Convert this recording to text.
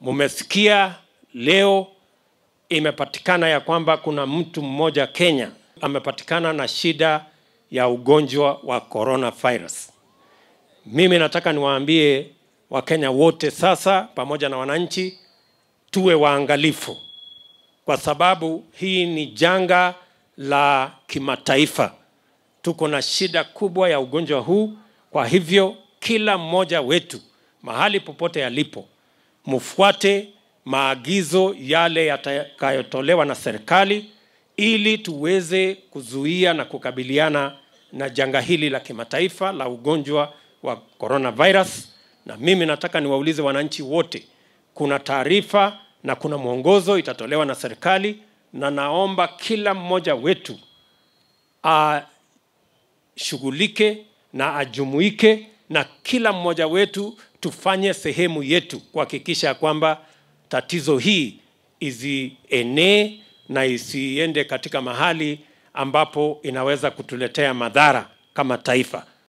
Mumesikia leo imepatikana ya kwamba kuna mtu mmoja Kenya amepatikana na shida ya ugonjwa wa coronavirus. Mimi nataka niwaambie Wakenya wote sasa, pamoja na wananchi, tuwe waangalifu, kwa sababu hii ni janga la kimataifa. Tuko na shida kubwa ya ugonjwa huu. Kwa hivyo kila mmoja wetu mahali popote alipo mfuate maagizo yale yatakayotolewa na serikali ili tuweze kuzuia na kukabiliana na janga hili la kimataifa la ugonjwa wa coronavirus. Na mimi nataka niwaulize wananchi wote, kuna taarifa na kuna mwongozo itatolewa na serikali, na naomba kila mmoja wetu ashughulike na ajumuike na kila mmoja wetu tufanye sehemu yetu kuhakikisha kwamba tatizo hii isienee na isiende katika mahali ambapo inaweza kutuletea madhara kama taifa.